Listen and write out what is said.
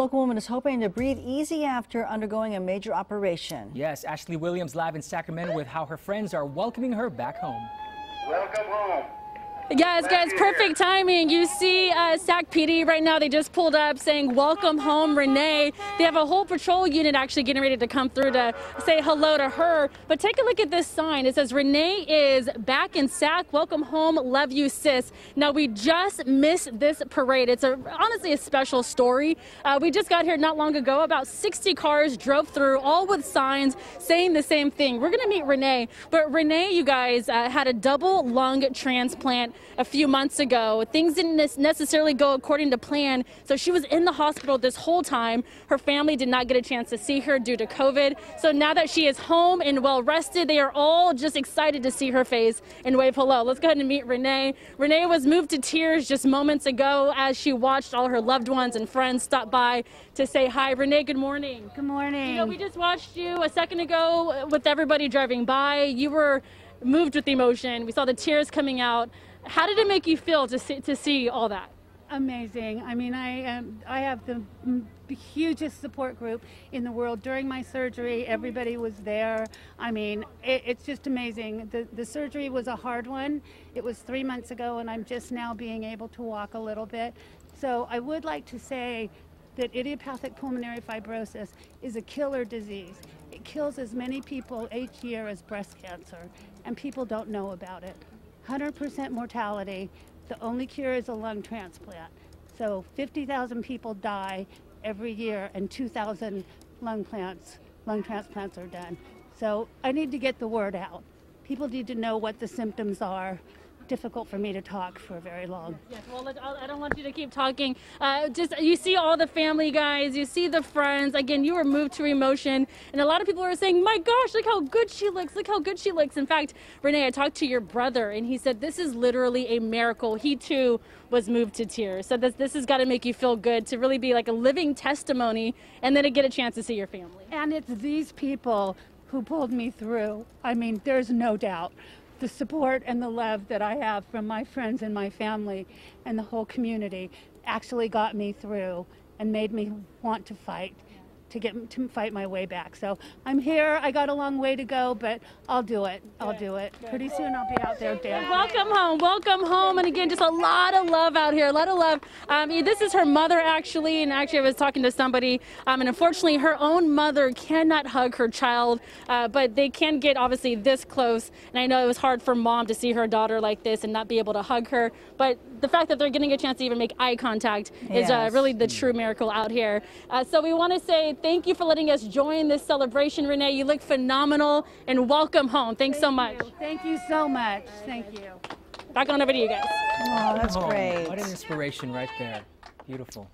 local woman is hoping to breathe easy after undergoing a major operation. Yes, Ashley Williams live in Sacramento with how her friends are welcoming her back home. Welcome home. Yes, guys, perfect timing. You see uh, SAC PD right now, they just pulled up saying, welcome home, Renee. They have a whole patrol unit actually getting ready to come through to say hello to her. But take a look at this sign. It says, Renee is back in SAC. Welcome home. Love you, sis. Now, we just missed this parade. It's a, honestly a special story. Uh, we just got here not long ago. About 60 cars drove through, all with signs saying the same thing. We're going to meet Renee. But Renee, you guys, uh, had a double lung transplant a few months ago. Things didn't necessarily go according to plan, so she was in the hospital this whole time. Her family did not get a chance to see her due to COVID. So now that she is home and well rested, they are all just excited to see her face and wave hello. Let's go ahead and meet Renee. Renee was moved to tears just moments ago as she watched all her loved ones and friends stop by to say hi. Renee, good morning. Good morning. You know, we just watched you a second ago with everybody driving by. You were moved with emotion. We saw the tears coming out. How did it make you feel to see, to see all that? Amazing. I mean, I am. I have mm, the hugest support group in the world. During my surgery, everybody was there. I mean, it, it's just amazing. The, the surgery was a hard one. It was three months ago, and I'm just now being able to walk a little bit. So I would like to say that idiopathic pulmonary fibrosis is a killer disease. It kills as many people each year as breast cancer, and people don't know about it. 100% mortality. The only cure is a lung transplant. So 50,000 people die every year, and 2,000 lung plants, lung transplants are done. So I need to get the word out. People need to know what the symptoms are difficult for me to talk for very long. Yes, well, I don't want you to keep talking. Uh, just you see all the family guys, you see the friends. Again, you were moved to emotion, and a lot of people are saying, "My gosh, look how good she looks! Look how good she looks!" In fact, Renee, I talked to your brother, and he said this is literally a miracle. He too was moved to tears. So this this has got to make you feel good to really be like a living testimony, and then to get a chance to see your family. And it's these people who pulled me through. I mean, there's no doubt the support and the love that I have from my friends and my family and the whole community actually got me through and made me want to fight to get to fight my way back. So I'm here. I got a long way to go, but I'll do it. I'll do it. Pretty soon I'll be out there dancing. Welcome home. Welcome home. And again, just a lot of love out here. A lot of love. Um, this is her mother actually, and actually I was talking to somebody, um, and unfortunately her own mother cannot hug her child, uh, but they can get obviously this close. And I know it was hard for mom to see her daughter like this and not be able to hug her, but the fact that they're getting a chance to even make eye contact is uh, really the true miracle out here. Uh, so we want to say thank you for letting us join this celebration, Renee. You look phenomenal and welcome home. Thanks thank so much. You. Thank you so much. Thank you. Back on over to you guys. Oh, that's great. What an inspiration right there. Beautiful.